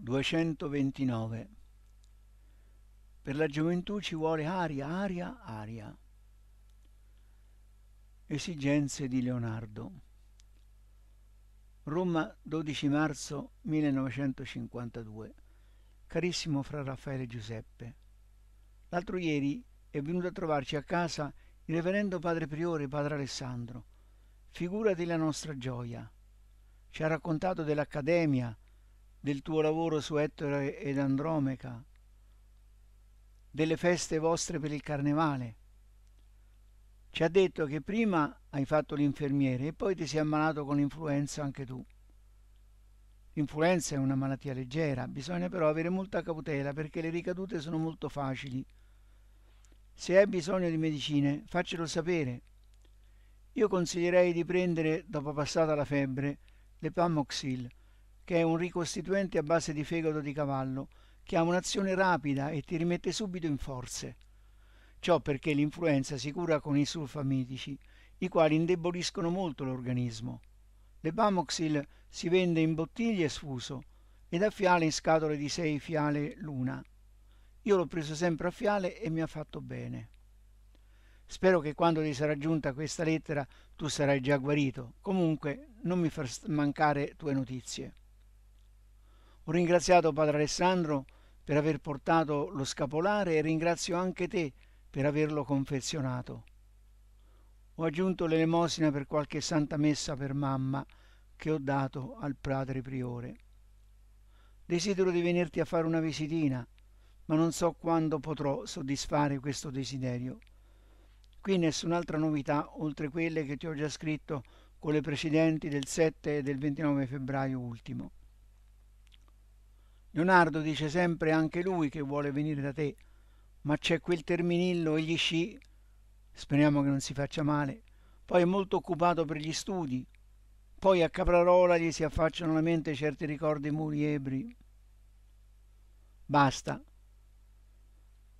229. Per la gioventù ci vuole aria, aria, aria. Esigenze di Leonardo. Roma, 12 marzo 1952. Carissimo fra Raffaele e Giuseppe, l'altro ieri è venuto a trovarci a casa il reverendo padre priore, padre Alessandro. Figura della nostra gioia. Ci ha raccontato dell'accademia, del tuo lavoro su Ettore ed Andromeca, delle feste vostre per il carnevale. Ci ha detto che prima hai fatto l'infermiere e poi ti sei ammalato con l'influenza anche tu. L'influenza è una malattia leggera, bisogna però avere molta cautela perché le ricadute sono molto facili. Se hai bisogno di medicine, faccelo sapere. Io consiglierei di prendere, dopo passata la febbre, le Pamoxil che è un ricostituente a base di fegato di cavallo, che ha un'azione rapida e ti rimette subito in forze. Ciò perché l'influenza si cura con i sulfamidici, i quali indeboliscono molto l'organismo. L'ebamoxil si vende in bottiglie sfuso ed a fiale in scatole di 6 fiale l'una. Io l'ho preso sempre a fiale e mi ha fatto bene. Spero che quando ti sarà giunta questa lettera tu sarai già guarito. Comunque non mi far mancare tue notizie. Ho ringraziato Padre Alessandro per aver portato lo scapolare e ringrazio anche te per averlo confezionato. Ho aggiunto l'elemosina per qualche santa messa per mamma che ho dato al padre priore. Desidero di venirti a fare una visitina, ma non so quando potrò soddisfare questo desiderio. Qui nessun'altra novità oltre quelle che ti ho già scritto con le precedenti del 7 e del 29 febbraio ultimo. Leonardo dice sempre anche lui che vuole venire da te, ma c'è quel terminillo e gli sci, speriamo che non si faccia male, poi è molto occupato per gli studi, poi a Caprarola gli si affacciano alla mente certi ricordi muri ebri. Basta.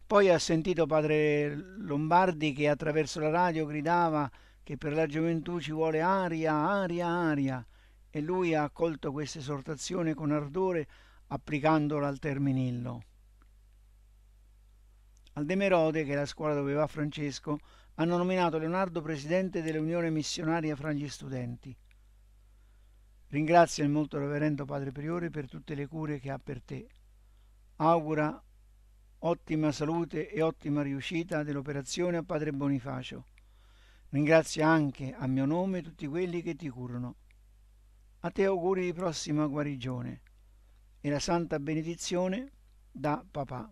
Poi ha sentito padre Lombardi che attraverso la radio gridava che per la gioventù ci vuole aria, aria, aria, e lui ha accolto questa esortazione con ardore applicandola al terminillo. Aldemerode, che è la scuola dove va Francesco, hanno nominato Leonardo presidente dell'Unione Missionaria fra gli studenti. Ringrazio il molto reverendo Padre Priore per tutte le cure che ha per te. Augura ottima salute e ottima riuscita dell'operazione a Padre Bonifacio. Ringrazia anche a mio nome tutti quelli che ti curano. A te auguri di prossima guarigione e la santa benedizione da papà.